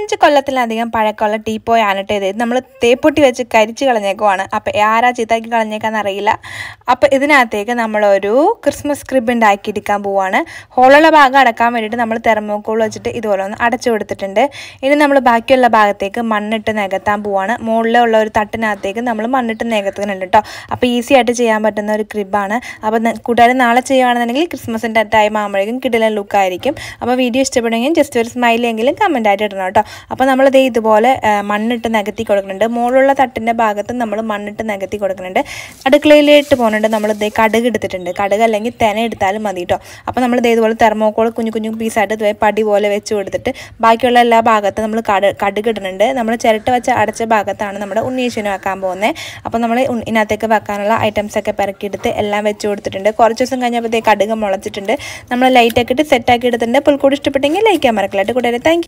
ഇരുപത്തഞ്ച് കൊല്ലത്തിലധികം പഴക്കമുള്ള ടീപ്പോയ് ആണ് കേട്ടോ ഇത് നമ്മൾ തേപ്പൊട്ടി വെച്ച് കരിച്ച് കളഞ്ഞേക്കുവാണ് അപ്പം ആരാ ചീത്താക്കി കളഞ്ഞേക്കാന്നറിയില്ല അപ്പോൾ ഇതിനകത്തേക്ക് നമ്മളൊരു ക്രിസ്മസ് ക്രിബ് ഉണ്ടാക്കിയെടുക്കാൻ പോവാണ് ഹോളുള്ള ഭാഗം അടക്കാൻ വേണ്ടിയിട്ട് നമ്മൾ തെർമോക്കോൾ വെച്ചിട്ട് ഇതുപോലെ ഒന്ന് അടച്ചു കൊടുത്തിട്ടുണ്ട് ഇനി നമ്മൾ ബാക്കിയുള്ള ഭാഗത്തേക്ക് മണ്ണിട്ട് നികത്താൻ പോവാണ് മുകളിലുള്ള ഒരു തട്ടിനകത്തേക്ക് നമ്മൾ മണ്ണിട്ട് നികത്തുന്നുണ്ട് കേട്ടോ അപ്പോൾ ഈസി ആയിട്ട് ചെയ്യാൻ പറ്റുന്ന ഒരു ക്രിബാണ് അപ്പം കൂട്ടുകാർ നാളെ ചെയ്യുകയാണെന്നുണ്ടെങ്കിൽ ക്രിസ്മസിൻ്റെ ടൈം ആകുമ്പോഴേക്കും കിടിലൻ ലുക്കായിരിക്കും അപ്പോൾ വീഡിയോ ഇഷ്ടപ്പെടുമെങ്കിൽ ജസ്റ്റ് ഒരു സ്മൈലെങ്കിലും കമൻ്റായിട്ട് ആയിട്ട് ഇടണം കേട്ടോ അപ്പോൾ ഇതേ ഇതുപോലെ മണ്ണിട്ട് നികത്തി കൊടുക്കുന്നുണ്ട് മുകളിലുള്ള തട്ടിൻ്റെ ഭാഗത്ത് നമ്മൾ മണ്ണിട്ട് നികത്തി കൊടുക്കുന്നുണ്ട് അടുക്കളയിലിട്ട് പോകുന്നുണ്ട് നമ്മളിത് കടുക് എടുത്തിട്ടുണ്ട് കടുക് അല്ലെങ്കിൽ തെന എടുത്താലും മതി കേട്ടോ അപ്പോൾ ഇതേ ഇതുപോലെ തെർമോക്കോൾ കുഞ്ഞു കുഞ്ഞു പീസായിട്ട് ഇതുപോലെ പടി പോലെ വെച്ച് കൊടുത്തിട്ട് ബാക്കിയുള്ള എല്ലാ ഭാഗത്തും നമ്മൾ കടുക് ഇടുന്നുണ്ട് നമ്മൾ ചിരട്ട വെച്ച് അടച്ച ഭാഗത്താണ് നമ്മുടെ ഉണ്ണീശ്വനം വെക്കാൻ പോകുന്നത് അപ്പോൾ നമ്മൾ ഇതിനകത്തേക്ക് വെക്കാനുള്ള ഐറ്റംസൊക്കെ പെറക്കിയെടുത്ത് എല്ലാം വെച്ച് കൊടുത്തിട്ടുണ്ട് കുറച്ച് ദിവസം കഴിഞ്ഞപ്പോഴത്തേക്ക് കടുക് മുളച്ചിട്ടുണ്ട് നമ്മൾ ലൈറ്റൊക്കെ ഇട്ട് സെറ്റാക്കി എടുത്തിട്ടുണ്ട് പുൽക്കൂട് ഇഷ്ടപ്പെട്ടെങ്കിൽ ലൈക്കാൻ മറക്കില്ലായിട്ട് കൂട്ടുകാരെ താങ്ക്